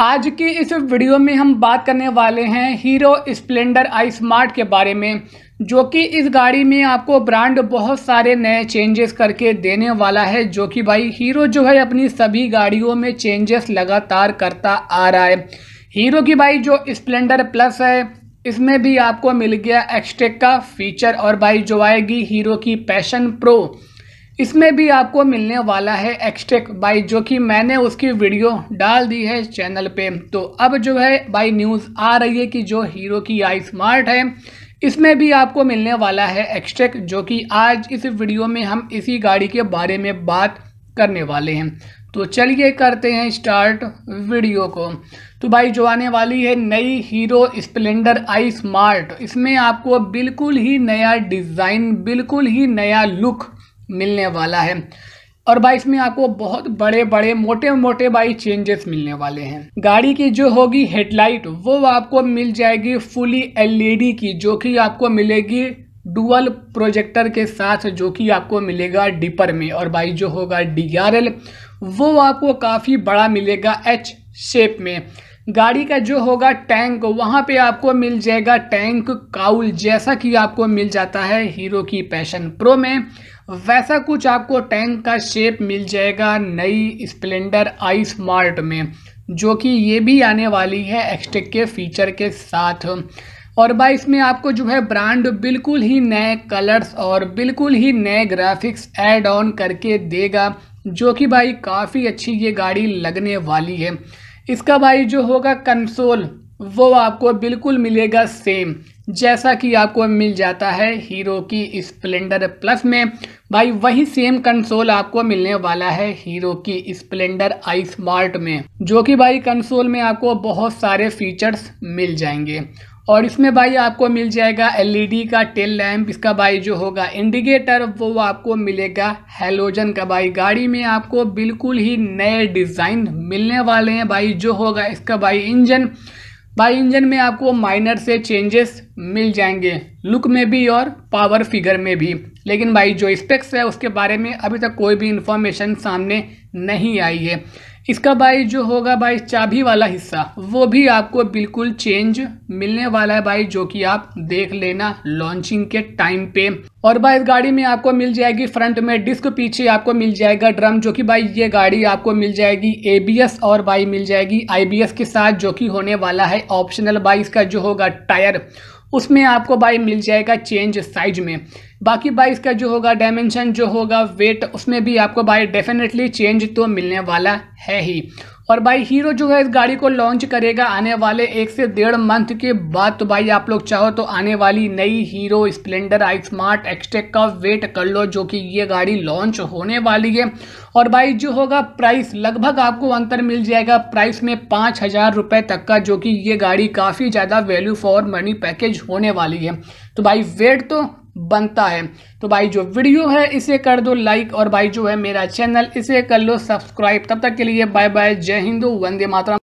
आज की इस वीडियो में हम बात करने वाले हैं हीरो स्प्लेंडर आई स्मार्ट के बारे में जो कि इस गाड़ी में आपको ब्रांड बहुत सारे नए चेंजेस करके देने वाला है जो कि भाई हीरो जो है अपनी सभी गाड़ियों में चेंजेस लगातार करता आ रहा है हीरो की भाई जो स्प्लेंडर प्लस है इसमें भी आपको मिल गया एक्सटेक का फीचर और भाई जो आएगी हीरो की पैशन प्रो इसमें भी आपको मिलने वाला है एक्सटेक बाई जो कि मैंने उसकी वीडियो डाल दी है चैनल पे तो अब जो है बाई न्यूज़ आ रही है कि जो हीरो की आई स्मार्ट है इसमें भी आपको मिलने वाला है एक्सटेक जो कि आज इस वीडियो में हम इसी गाड़ी के बारे में बात करने वाले हैं तो चलिए करते हैं स्टार्ट वीडियो को तो भाई जो आने वाली है नई हीरो स्प्लेंडर आई स्मार्ट इसमें आपको बिल्कुल ही नया डिज़ाइन बिल्कुल ही नया लुक मिलने वाला है और भाई इसमें आपको बहुत बड़े बड़े मोटे मोटे भाई चेंजेस मिलने वाले हैं गाड़ी की जो होगी हेडलाइट वो आपको मिल जाएगी फुली एलईडी e की जो कि आपको मिलेगी डुअल प्रोजेक्टर के साथ जो कि आपको मिलेगा डिपर में और भाई जो होगा डीआरएल वो आपको काफ़ी बड़ा मिलेगा एच शेप में गाड़ी का जो होगा टैंक वहाँ पे आपको मिल जाएगा टैंक काउल जैसा कि आपको मिल जाता है हीरो की पैशन प्रो में वैसा कुछ आपको टैंक का शेप मिल जाएगा नई स्प्लेंडर आई स्मार्ट में जो कि ये भी आने वाली है एक्सटेक के फीचर के साथ और भाई इसमें आपको जो है ब्रांड बिल्कुल ही नए कलर्स और बिल्कुल ही नए ग्राफिक्स ऐड ऑन करके देगा जो कि भाई काफ़ी अच्छी ये गाड़ी लगने वाली है इसका भाई जो होगा कंसोल वो आपको बिल्कुल मिलेगा सेम जैसा कि आपको मिल जाता है हीरो की स्प्लेंडर प्लस में भाई वही सेम कंसोल आपको मिलने वाला है हीरो की स्प्लेंडर आई स्मार्ट में जो कि भाई कंसोल में आपको बहुत सारे फीचर्स मिल जाएंगे और इसमें भाई आपको मिल जाएगा एलईडी e का टेल लैम्प इसका भाई जो होगा इंडिकेटर वो आपको मिलेगा हेलोजन का भाई गाड़ी में आपको बिल्कुल ही नए डिज़ाइन मिलने वाले हैं भाई जो होगा इसका भाई इंजन भाई इंजन में आपको माइनर से चेंजेस मिल जाएंगे लुक में भी और पावर फिगर में भी लेकिन भाई जो स्पेक्स है उसके बारे में अभी तक कोई भी इन्फॉर्मेशन सामने नहीं आई है इसका भाई जो होगा भाई चाबी वाला हिस्सा वो भी आपको बिल्कुल चेंज मिलने वाला है भाई जो कि आप देख लेना लॉन्चिंग के टाइम पे और भाई इस गाड़ी में आपको मिल जाएगी फ्रंट में डिस्क पीछे आपको मिल जाएगा ड्रम जो कि भाई ये गाड़ी आपको मिल जाएगी एबीएस और भाई मिल जाएगी आईबीएस के साथ जो कि होने वाला है ऑप्शनल बाई इसका जो होगा टायर उसमें आपको बाई मिल जाएगा चेंज साइज में बाकी बाई इसका जो होगा डायमेंशन जो होगा वेट उसमें भी आपको बाई डेफिनेटली चेंज तो मिलने वाला है ही और भाई हीरो जो है इस गाड़ी को लॉन्च करेगा आने वाले एक से डेढ़ मंथ के बाद तो भाई आप लोग चाहो तो आने वाली नई Hero Splendor I smart Xtec का वेट कर लो जो कि ये गाड़ी लॉन्च होने वाली है और भाई जो होगा प्राइस लगभग आपको अंतर मिल जाएगा प्राइस में पाँच हज़ार रुपये तक का जो कि ये गाड़ी काफ़ी ज़्यादा वैल्यू फॉर मनी पैकेज होने वाली है तो भाई वेट तो बनता है तो भाई जो वीडियो है इसे कर दो लाइक और भाई जो है मेरा चैनल इसे कर लो सब्सक्राइब तब तक के लिए बाय बाय जय हिंदू वंदे मातरम